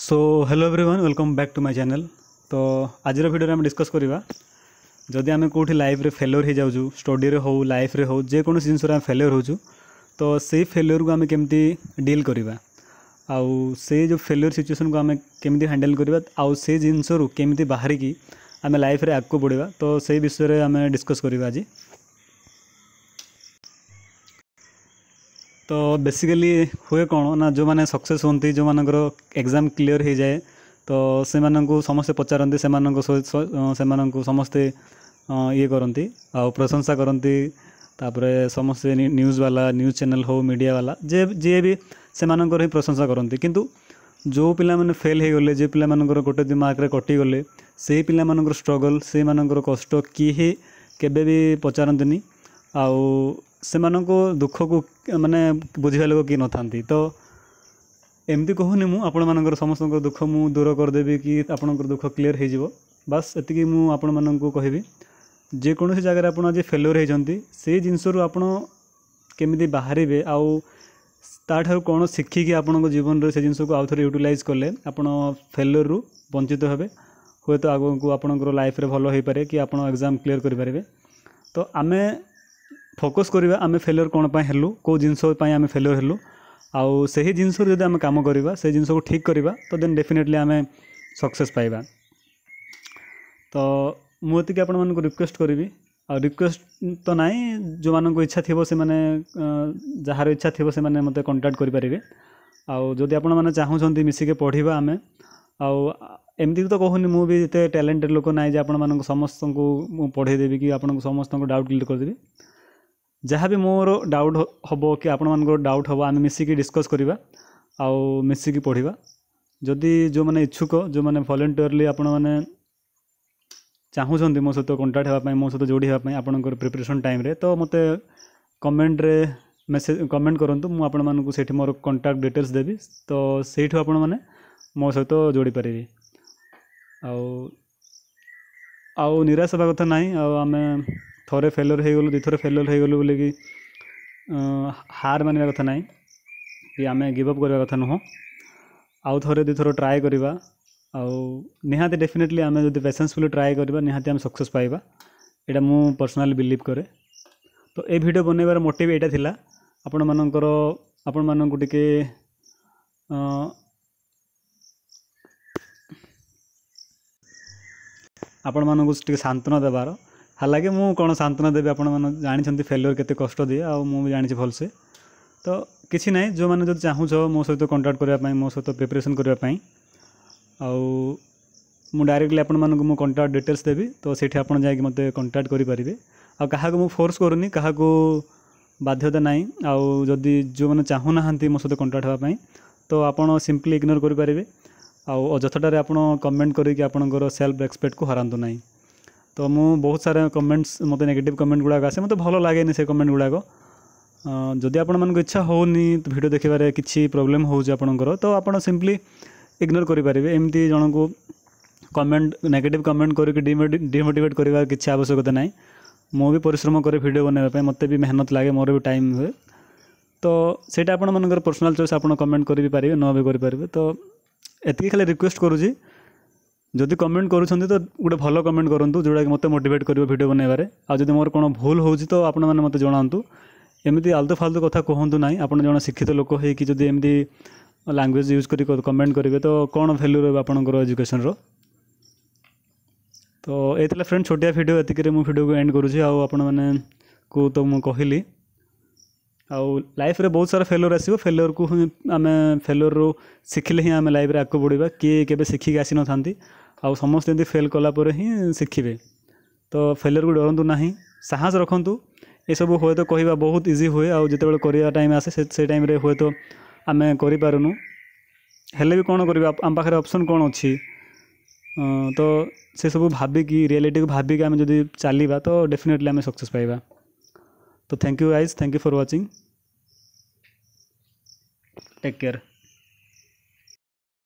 so hello everyone welcome back to my channel तो आज video आम डिस्कस करवा जदि आम कौटी लाइफ रे फेलोर हो जाऊ स्टडी रे हो लाइफ रे हो जेको जिनस फेलोर हो तो से फेलोर को आम कमी डील करवा से जो फेलोर सिचुएसन को आम केमती हैंडल करवा आउ से बाहर की आम लाइफ आगे बढ़ा तो से विषय में आम डिस्कस करवा आज तो बेसिकली हुए कौन ना जो मैंने सक्सेस हूँ जो मानकर एग्जाम क्लीयर हो जाए तो से समस्त पचारती से समस्ते ये करती प्रशंसा करती समस्ते न्यूज वाला न्यूज चैनल हो मीडिया वाला जे जे भी से ही प्रशंसा करती कि जो पाने फेल हो गले जो पाकर गोटे दुई मार्क कटिगले से पाला स्ट्रगल से मानकर कष्ट किए ही के पचारती आ ସେମାନଙ୍କୁ ଦୁଃଖକୁ ମାନେ ବୁଝିବା ଲୋକ କିଏ ନଥାନ୍ତି ତ ଏମିତି କହୁନି ମୁଁ ଆପଣମାନଙ୍କର ସମସ୍ତଙ୍କର ଦୁଃଖ ମୁଁ ଦୂର କରିଦେବି କି ଆପଣଙ୍କର ଦୁଃଖ କ୍ଲିଅର୍ ହେଇଯିବ ବାସ୍ ଏତିକି ମୁଁ ଆପଣମାନଙ୍କୁ କହିବି ଯେକୌଣସି ଜାଗାରେ ଆପଣ ଆଜି ଫେଲିଓର୍ ହେଇଛନ୍ତି ସେଇ ଜିନିଷରୁ ଆପଣ କେମିତି ବାହାରିବେ ଆଉ ତା'ଠାରୁ କ'ଣ ଶିଖିକି ଆପଣଙ୍କ ଜୀବନରେ ସେ ଜିନିଷକୁ ଆଉ ଥରେ ୟୁଟିଲାଇଜ୍ କଲେ ଆପଣ ଫେଲିଓର୍ରୁ ବଞ୍ଚିତ ହେବେ ହୁଏତ ଆଗକୁ ଆପଣଙ୍କର ଲାଇଫ୍ରେ ଭଲ ହେଇପାରେ କି ଆପଣ ଏକ୍ଜାମ୍ କ୍ଲିଅର୍ କରିପାରିବେ ତ ଆମେ ଫୋକସ୍ କରିବା ଆମେ ଫେଲିଅର୍ କ'ଣ ପାଇଁ ହେଲୁ କେଉଁ ଜିନିଷ ପାଇଁ ଆମେ ଫେଲିଅର୍ ହେଲୁ ଆଉ ସେହି ଜିନିଷରୁ ଯଦି ଆମେ କାମ କରିବା ସେହି ଜିନିଷକୁ ଠିକ୍ କରିବା ତ ଦେନ୍ ଡେଫିନେଟଲି ଆମେ ସକ୍ସେସ୍ ପାଇବା ତ ମୁଁ ଏତିକି ଆପଣମାନଙ୍କୁ ରିକ୍ୱେଷ୍ଟ କରିବି ଆଉ ରିକ୍ୱେଷ୍ଟ ତ ନାହିଁ ଯେଉଁମାନଙ୍କ ଇଚ୍ଛା ଥିବ ସେମାନେ ଯାହାର ଇଚ୍ଛା ଥିବ ସେମାନେ ମୋତେ କଣ୍ଟାକ୍ଟ କରିପାରିବେ ଆଉ ଯଦି ଆପଣମାନେ ଚାହୁଁଛନ୍ତି ମିଶିକି ପଢ଼ିବା ଆମେ ଆଉ ଏମିତି ତ କହୁନି ମୁଁ ବି ଏତେ ଟ୍ୟାଲେଣ୍ଟେଡ଼ ଲୋକ ନାହିଁ ଯେ ଆପଣମାନଙ୍କୁ ସମସ୍ତଙ୍କୁ ମୁଁ ପଢ଼େଇଦେବି କି ଆପଣଙ୍କୁ ସମସ୍ତଙ୍କୁ ଡାଉଟ୍ କ୍ଲିୟର୍ କରିଦେବି जहाँ भी मोर डाउट हम कि आपर डाउट हम आम मिसिकी डिस्कस करवा आसिकी पढ़ा जदि जो मैंने इच्छुक जो मैंने भलेन्टिअरली आप चाहूँ मो सहित कंटाक्ट होगा मो सहित जोड़ी आप प्रिपेरेसन टाइम तो मत कमेट्रे मेसेज कमेंट करूँ मुझे मोर कंटाक्ट डिटेल्स देवी तो सही आने मो सहित जोड़ी पारि आराश हाँ कथा ना आम ଥରେ ଫେଲର୍ ହେଇଗଲୁ ଦୁଇଥର ଫେଲର୍ ହେଇଗଲୁ ବୋଲିକି ହାର ମାନିବା କଥା ନାହିଁ କି ଆମେ ଗିଭଅପ୍ କରିବା କଥା ନୁହଁ ଆଉ ଥରେ ଦୁଇଥର ଟ୍ରାଏ କରିବା ଆଉ ନିହାତି ଡେଫିନେଟଲି ଆମେ ଯଦି ପେସେନ୍ସଫୁଲି ଟ୍ରାଏ କରିବା ନିହାତି ଆମେ ସକ୍ସେସ୍ ପାଇବା ଏଇଟା ମୁଁ ପର୍ସନାଲି ବିଲିଭ୍ କରେ ତ ଏ ଭିଡ଼ିଓ ବନେଇବାର ମୋଟିଭ୍ ଏଇଟା ଥିଲା ଆପଣମାନଙ୍କର ଆପଣମାନଙ୍କୁ ଟିକେ ଆପଣମାନଙ୍କୁ ଟିକେ ସାନ୍ତ୍ୱନା ଦେବାର ହାଲାକି ମୁଁ କ'ଣ ସାନ୍ତ୍ୱନା ଦେବି ଆପଣମାନେ ଜାଣିଛନ୍ତି ଫେଲୁଅର୍ କେତେ କଷ୍ଟ ଦିଏ ଆଉ ମୁଁ ବି ଜାଣିଛି ଭଲସେ ତ କିଛି ନାହିଁ ଯେଉଁମାନେ ଯଦି ଚାହୁଁଛ ମୋ ସହିତ କଣ୍ଟାକ୍ଟ କରିବା ପାଇଁ ମୋ ସହିତ ପ୍ରିପାରେସନ୍ କରିବା ପାଇଁ ଆଉ ମୁଁ ଡାଇରେକ୍ଟଲି ଆପଣମାନଙ୍କୁ ମୋ କଣ୍ଟାକ୍ଟ ଡିଟେଲ୍ସ ଦେବି ତ ସେଇଠି ଆପଣ ଯାଇକି ମୋତେ କଣ୍ଟାକ୍ଟ କରିପାରିବେ ଆଉ କାହାକୁ ମୁଁ ଫୋର୍ସ କରୁନି କାହାକୁ ବାଧ୍ୟତା ନାହିଁ ଆଉ ଯଦି ଯେଉଁମାନେ ଚାହୁଁନାହାନ୍ତି ମୋ ସହିତ କଣ୍ଟାକ୍ଟ ହେବା ପାଇଁ ତ ଆପଣ ସିମ୍ପଲି ଇଗ୍ନୋର କରିପାରିବେ ଆଉ ଅଯଥାଟାରେ ଆପଣ କମେଣ୍ଟ କରିକି ଆପଣଙ୍କର ସେଲ୍ଫ ରେସ୍ପେକ୍ଟକୁ ହରାନ୍ତୁ ନାହିଁ ତ ମୁଁ ବହୁତ ସାରା କମେଣ୍ଟସ୍ ମୋତେ ନେଗେଟିଭ୍ କମେଣ୍ଟ ଗୁଡ଼ାକ ଆସେ ମୋତେ ଭଲ ଲାଗେନି ସେ କମେଣ୍ଟ ଗୁଡ଼ାକ ଯଦି ଆପଣମାନଙ୍କୁ ଇଚ୍ଛା ହେଉନି ଭିଡ଼ିଓ ଦେଖିବାରେ କିଛି ପ୍ରୋବ୍ଲେମ୍ ହେଉଛି ଆପଣଙ୍କର ତ ଆପଣ ସିମ୍ପଲି ଇଗ୍ନୋର କରିପାରିବେ ଏମିତି ଜଣଙ୍କୁ କମେଣ୍ଟ ନେଗେଟିଭ୍ କମେଣ୍ଟ କରିକି ଡିମୋଟିଭେଟ୍ କରିବାର କିଛି ଆବଶ୍ୟକତା ନାହିଁ ମୁଁ ବି ପରିଶ୍ରମ କରେ ଭିଡ଼ିଓ ବନାଇବା ପାଇଁ ମୋତେ ବି ମେହନତ ଲାଗେ ମୋର ବି ଟାଇମ୍ ହୁଏ ତ ସେଇଟା ଆପଣମାନଙ୍କର ପର୍ସନାଲ୍ ଚଏସ୍ ଆପଣ କମେଣ୍ଟ କରିବି ପାରିବେ ନ ବି କରିପାରିବେ ତ ଏତିକି ଖାଲି ରିକ୍ୱେଷ୍ଟ କରୁଛି ଯଦି କମେଣ୍ଟ କରୁଛନ୍ତି ତ ଗୋଟେ ଭଲ କମେଣ୍ଟ କରନ୍ତୁ ଯେଉଁଟାକି ମୋତେ ମୋଟିଭେଟ୍ କରିବ ଭିଡ଼ିଓ ବନେଇବାରେ ଆଉ ଯଦି ମୋର କ'ଣ ଭୁଲ ହେଉଛି ତ ଆପଣମାନେ ମୋତେ ଜଣାନ୍ତୁ ଏମିତି ଆଲତୁ ଫାଲତୁ କଥା କୁହନ୍ତୁ ନାହିଁ ଆପଣ ଜଣେ ଶିକ୍ଷିତ ଲୋକ ହେଇକି ଯଦି ଏମିତି ଲାଙ୍ଗୁଏଜ୍ ୟୁଜ୍ କରି କମେଣ୍ଟ କରିବେ ତ କ'ଣ ଭ୍ୟାଲ୍ୟୁ ରହିବ ଆପଣଙ୍କର ଏଜୁକେସନ୍ର ତ ଏଇଥିଲା ଫ୍ରେଣ୍ଡ ଛୋଟିଆ ଭିଡ଼ିଓ ଏତିକିରେ ମୁଁ ଭିଡ଼ିଓକୁ ଏଣ୍ଡ କରୁଛି ଆଉ ଆପଣମାନଙ୍କୁ ତ ମୁଁ କହିଲି ଆଉ ଲାଇଫ୍ରେ ବହୁତ ସାରା ଫେଲୁଅର୍ ଆସିବ ଫେଲୁଅର୍କୁ ହିଁ ଆମେ ଫେଲୁଅର୍ରୁ ଶିଖିଲେ ହିଁ ଆମେ ଲାଇଫ୍ରେ ଆଗକୁ ବଢ଼ିବା କିଏ କେବେ ଶିଖିକି ଆସିନଥାନ୍ତି ଆଉ ସମସ୍ତେ ଏମିତି ଫେଲ୍ କଲା ପରେ ହିଁ ଶିଖିବେ ତ ଫେଲୁଅର୍କୁ ଡରନ୍ତୁ ନାହିଁ ସାହସ ରଖନ୍ତୁ ଏସବୁ ହୁଏତ କହିବା ବହୁତ ଇଜି ହୁଏ ଆଉ ଯେତେବେଳେ କରିବା ଟାଇମ୍ ଆସେ ସେ ସେ ଟାଇମ୍ରେ ହୁଏତ ଆମେ କରିପାରୁନୁ ହେଲେ ବି କ'ଣ କରିବା ଆମ ପାଖରେ ଅପସନ୍ କ'ଣ ଅଛି ତ ସେସବୁ ଭାବିକି ରିଆଲିଟିକୁ ଭାବିକି ଆମେ ଯଦି ଚାଲିବା ତ ଡେଫିନେଟଲି ଆମେ ସକ୍ସେସ୍ ପାଇବା तो thank you guys thank you for watching take care